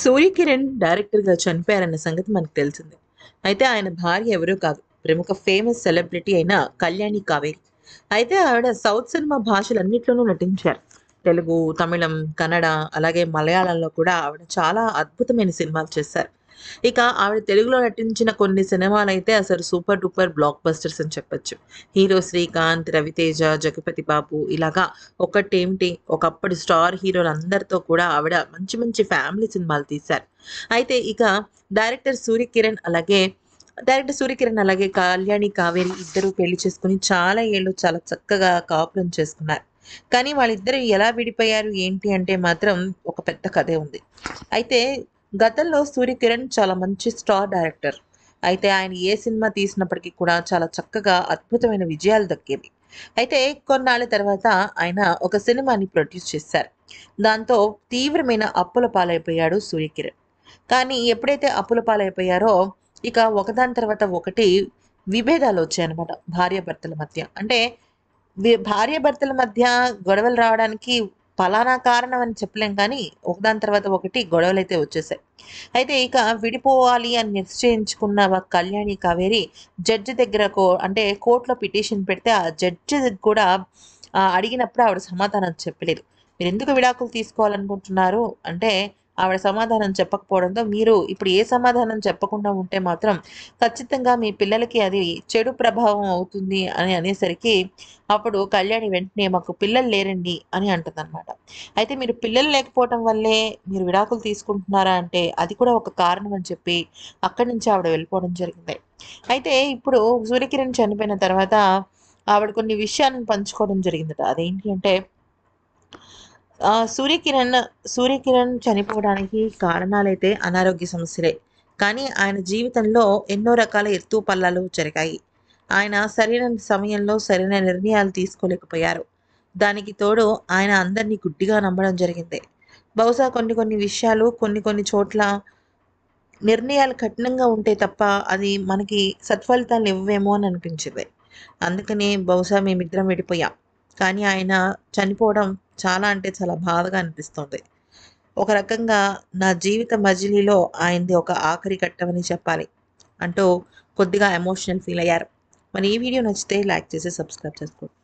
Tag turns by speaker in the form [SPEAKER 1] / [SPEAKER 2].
[SPEAKER 1] సూర్యకిరణ్ డైరెక్టర్గా చనిపోయారన్న సంగతి మనకు తెలిసిందే అయితే ఆయన భార్య ఎవరో కాదు ప్రముఖ ఫేమస్ సెలబ్రిటీ అయిన కళ్యాణి కావేరి అయితే ఆవిడ సౌత్ సినిమా భాషలన్నింటిలోనూ నటించారు తెలుగు తమిళం కన్నడ అలాగే మలయాళంలో కూడా ఆవిడ చాలా అద్భుతమైన సినిమాలు చేశారు ఇక ఆవిడ తెలుగులో నటించిన కొన్ని సినిమాలు అయితే అసలు సూపర్ డూపర్ బ్లాక్ బస్టర్స్ అని చెప్పొచ్చు హీరో శ్రీకాంత్ రవితేజ జగపతి బాబు ఇలాగా ఒకటేమిటి ఒకప్పుడు స్టార్ హీరోలందరితో కూడా ఆవిడ మంచి మంచి ఫ్యామిలీ సినిమాలు తీశారు అయితే ఇక డైరెక్టర్ సూర్యకిరణ్ అలాగే డైరెక్టర్ సూర్యకిరణ్ అలాగే కళ్యాణి కావేరి ఇద్దరు పెళ్లి చేసుకుని చాలా ఏళ్ళు చాలా చక్కగా కాపురం చేసుకున్నారు కానీ వాళ్ళిద్దరూ ఎలా విడిపోయారు ఏంటి అంటే మాత్రం ఒక పెద్ద కథే ఉంది అయితే గతంలో సూర్యకిరణ్ చాలా మంచి స్టార్ డైరెక్టర్ అయితే ఆయన ఏ సినిమా తీసినప్పటికీ కూడా చాలా చక్కగా అద్భుతమైన విజయాలు దక్కేవి అయితే కొన్నాళ్ళ తర్వాత ఆయన ఒక సినిమాని ప్రొడ్యూస్ చేశారు దాంతో తీవ్రమైన అప్పుల పాలైపోయాడు సూర్యకిరణ్ కానీ ఎప్పుడైతే అప్పుల పాలైపోయారో ఇక ఒకదాని తర్వాత ఒకటి విభేదాలు వచ్చాయన్నమాట భర్తల మధ్య అంటే భార్య భర్తల మధ్య గొడవలు రావడానికి ఫలానా కారణం అని చెప్పలేం కానీ ఒకదాని తర్వాత ఒకటి గొడవలు అయితే వచ్చేసాయి అయితే ఇక విడిపోవాలి అని నిశ్చయించుకున్న కళ్యాణి కావేరి జడ్జి దగ్గర కో అంటే కోర్టులో పిటిషన్ పెడితే ఆ జడ్జి కూడా అడిగినప్పుడు ఆవిడ సమాధానం చెప్పలేదు మీరు ఎందుకు విడాకులు తీసుకోవాలనుకుంటున్నారు అంటే ఆవిడ సమాధానం చెప్పకపోవడంతో మీరు ఇప్పుడు ఏ సమాధానం చెప్పకుండా ఉంటే మాత్రం ఖచ్చితంగా మీ పిల్లలకి అది చెడు ప్రభావం అవుతుంది అని అనేసరికి అప్పుడు కళ్యాణి వెంటనే మాకు పిల్లలు లేరండి అని అంటుందన్నమాట అయితే మీరు పిల్లలు లేకపోవడం వల్లే మీరు విడాకులు తీసుకుంటున్నారా అంటే అది కూడా ఒక కారణం అని చెప్పి అక్కడి నుంచి ఆవిడ వెళ్ళిపోవడం జరిగింది అయితే ఇప్పుడు సూర్యకిరణ్ చనిపోయిన తర్వాత ఆవిడ కొన్ని విషయాలను పంచుకోవడం జరిగిందట అదేంటి అంటే సూర్యకిరణ్ సూర్యకిరణ్ చనిపోవడానికి కారణాలైతే అనారోగ్య సమస్యలే కానీ ఆయన జీవితంలో ఎన్నో రకాల ఎత్తు పల్లాలు జరిగాయి ఆయన సరైన సమయంలో సరైన నిర్ణయాలు తీసుకోలేకపోయారు దానికి తోడు ఆయన అందరినీ గుడ్డిగా నమ్మడం జరిగింది బహుశా కొన్ని కొన్ని విషయాలు కొన్ని కొన్ని చోట్ల నిర్ణయాలు కఠినంగా ఉంటే తప్ప అది మనకి సత్ఫలితాలు ఇవ్వేమో అని అనిపించింది అందుకనే బహుశా మేమిద్దరం విడిపోయాం కానీ ఆయన చనిపోవడం చాలా అంటే చాలా బాధగా అనిపిస్తుంది ఒక రకంగా నా జీవిత మజిలీలో ఆయనది ఒక ఆఖరి కట్టమని చెప్పాలి అంటూ కొద్దిగా ఎమోషనల్ ఫీల్ అయ్యారు మరి ఈ వీడియో నచ్చితే లైక్ చేసి సబ్స్క్రైబ్ చేసుకోండి